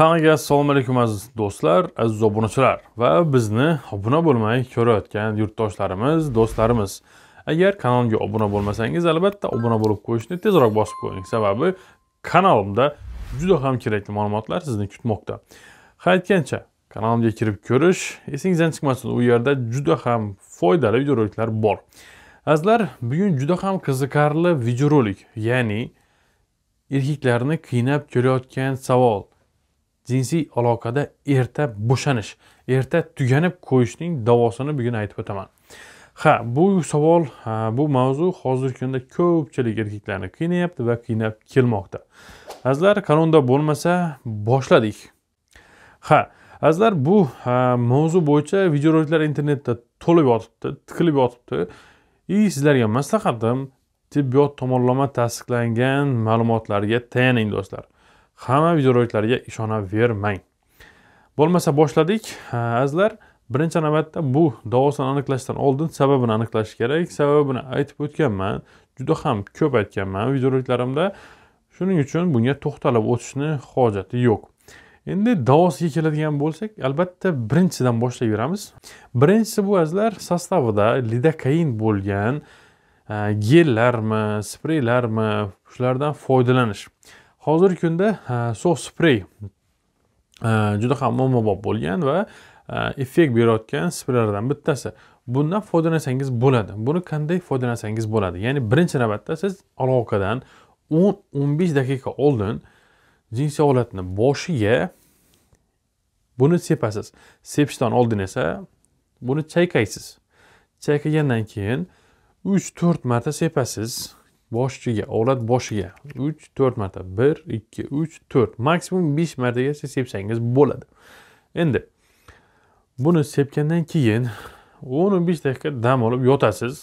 hammaga assalomu alaykum aziz do'stlar aziz obunachilar va bizni obuna bo'lmay ko'rayotgan yurtdoshlarimiz do'stlarimiz agar kanalga obuna bo'lmasangiz albatta obuna bo'lib qo'yishni tezroq bosib qo'ying sababi kanalimda juda ham kerakli ma'lumotlar sizni kutmoqda ha aytgancha kanalimga kirib ko'rish esingizdan chiqmasin u yerda juda ham foydali videoroliklar bor azizlar bugun juda ham qiziqarli videorolik ya'ni erkaklarni qiynab kelayotgan savol jinsiy aloqada erta bo'shanish erta tuganib qo'yishning davosini bugun aytib o'taman ha bu savol bu mavzu hozirgi kunda ko'pchilik erkaklarni qiynayapti va qiynab kelmoqda azizlar kanunda bo'lmasa boshladik ha azizlar bu mavzu bo'yicha videoroliklar internetda to'lib yotibdi tiqilib yotibdi и sizlarga maslahatim tibbiyot tomonlama tasdiqlangan ma'lumotlarga tayaning do'stlar hamma videoroliklarga ishonavermang bo'lmasa boshladik azizlar birinchi navbatda bu davosini aniqlashdan oldin sababini aniqlash kerak sababini aytib o'tganman juda ham ko'p aytganman videoroliklarimda shuning uchun bunga to'xtalib o'tishni hojati yo'q endi davosiga keladigan bo'lsak albatta birinchisidan boshlayveramiz birinchisi bu azizlar sostavida lidokain bo'lgan gellarmi spreylarmi shulardan foydalanish hozirgi kunda sov sprey juda ham ommabop bo'lgan va effekt berayotgan spreylardan bittasi bundan foydalansangiz bo'ladi buni qanday foydalansangiz bo'ladi ya'ni birinchi navbatda siz aloqadan o'n o'n besh daqiqa oldin jinsiy holatni boshiga buni sepasiz sepishdan oldin esa buni chayqaysiz chayqagandan keyin uch to'rt marta sepasiz boshiga olat boshiga uch to'rt marta bir ikki uch to'rt maksimum besh martagacha sepsangiz bo'ladi endi buni sepgandan keyin o'n o'n besh daqiqa dam olib yotasiz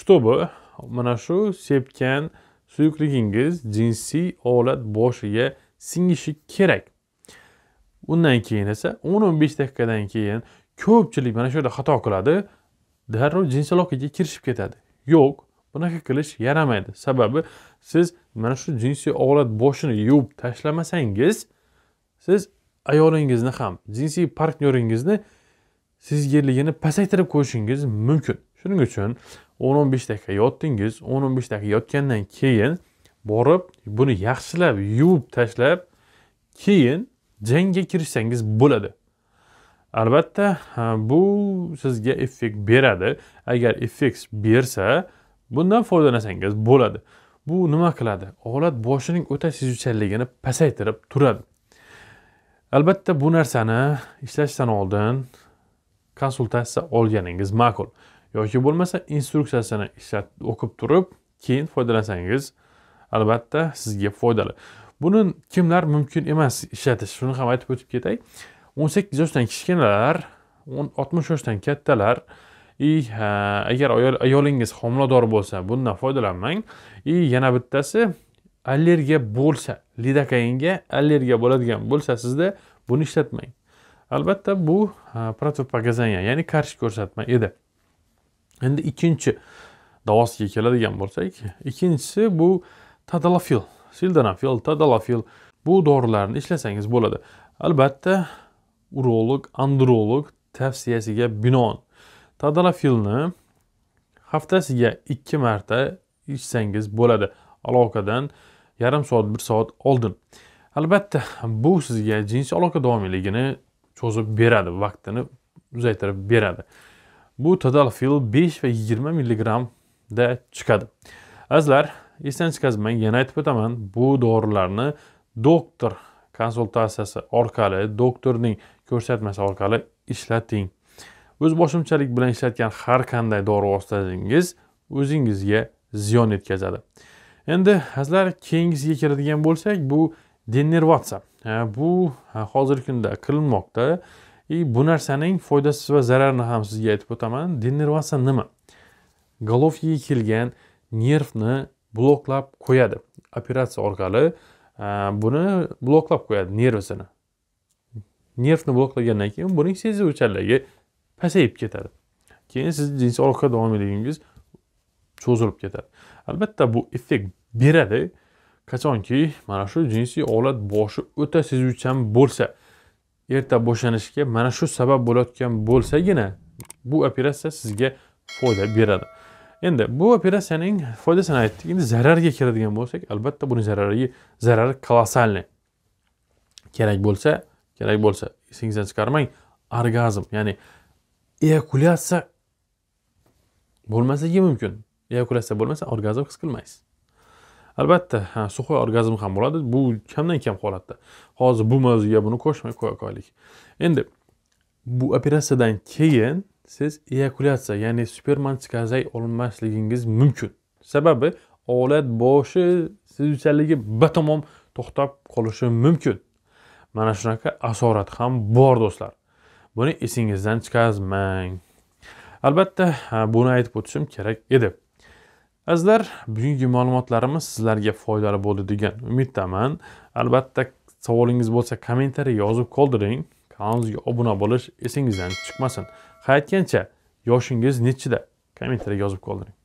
чтобы mana shu sepgan suyuqligingiz jinsiy olat boshiga singishi kerak undan keyin esa o'n o'n besh daqiqadan keyin ko'pchilik mana shu yerda xato qiladi darrov jinsiy aloqaga kirishib ketadi yo'q bunaqa qilish yaramaydi sababi siz mana shu jinsiy og'lat boshini yuvib tashlamasangiz siz ayolingizni ham jinsiy partnyoringizni sezgirligini pasaytirib qo'yishingiz mumkin shuning uchun o'n o'n besh daqiqa yotdingiz o'n o'n besh daqiqa yotgandan keyin borib buni yaxshilab yuvib tashlab keyin jangga kirishsangiz bo'ladi albatta bu sizga effekt beradi agar effekt bersa bundan foydalanasangiz bo'ladi bu nima qiladi holat boshining o'ta sezuvchanligini pasaytirib turadi albatta bu narsani ishlashdan oldin konsultatsiya olganingiz ma'qul yoki bo'lmasa instruksiyasini ishlat o'qib turib keyin foydalansangiz albatta sizga foydali buni kimlar mumkin emas ishlatish shuni ham aytib o'tib ketay o'n sakkiz yoshdan kichkinalar oltmish yoshdan kattalar и э, agar ayolingiz homilador bo'lsa bundan foydalanmang и yana bittasi allergiya bo'lsa lidokainga allergiya bo'ladigan bo'lsa sizda buni ishlatmang albatta bu противопоказание e, ya'ni qarshi ko'rsatma edi endi ikkinchi davosiga keladigan bo'lsak ikkinchisi bu tadalafil sildenafil tadalafil bu dorilarni ishlasangiz bo'ladi albatta urolog androlog tavsiyasiga binoan tadalafilni haftasiga ikki marta ichsangiz bo'ladi aloqadan yarim soat bir soat oldin albatta bu sizga jinsiy aloqa davomiyligini cho'zib beradi vaqtini uzaytirib beradi bu tadalafil besh va yigirma milligramda chiqadi azizlar esdan chiqazmang yana aytib o'taman bu dorilarni doktor konsultatsiyasi orqali doktorning ko'rsatmasi orqali ishlating o'zboshimchalik bilan ishlatgan har qanday dori vositangiz o'zingizga ziyon yetkazadi endi sizlar keyingisiga keladigan bo'lsak bu denervatsiya bu hozirgi kunda qilinmoqda и bu narsaning foydasi va zararini ham sizga aytib o'taman denervatsiya nima golovkaga kelgan nervni bloklab qo'yadi operatsiya orqali buni bloklab qo'yadi nervisini nervni bloklagandan keyin buning sezuvchanligi pasayib ketadi keyin sizni jinsiy aloqa davomiyligingiz cho'zilib ketadi albatta bu effekt beradi qachonki mana shu jinsiy olat boshi o'ta sezuvchan bo'lsa erta bo'shanishga mana shu sabab bo'layotgan bo'lsagina bu operatsiya sizga foyda beradi endi bu operatsiyaning foydasini aytdik endi zararga keladigan bo'lsak albatta buni zarari zarari kolossalniy kerak bo'lsa kerak bo'lsa esingizdan chiqarmang orgazm ya'ni eyakulyatsiya bo'lmasligi mumkin eyakulyatsiya bo'lmasa orgazm his qilmaysiz albatta ha suxoy orgazm ham bo'ladi bu kamdan kam holatda hozir bu mavzuga buni qo'shmay qo'ya qo'yaylik endi bu operatsiyadan keyin siz eyakulyatsiya ya'ni sperman olmasligingiz mumkin sababi olat boshi sezuvchanligi batamom to'xtab qolishi mumkin mana shunaqa asorat ham bor do'stlar buni esingizdan chiqarmang albatta buni aytib o'tishim kerak edi azizlar bugungi ma'lumotlarimiz sizlarga foydali bo'ldi degan umiddaman albatta savolingiz bo'lsa kommentariy yozib qoldiring kanalimizga obuna bo'lish esingizdan chiqmasin ha aytgancha yoshingiz nechida kommentariy yozib qoldiring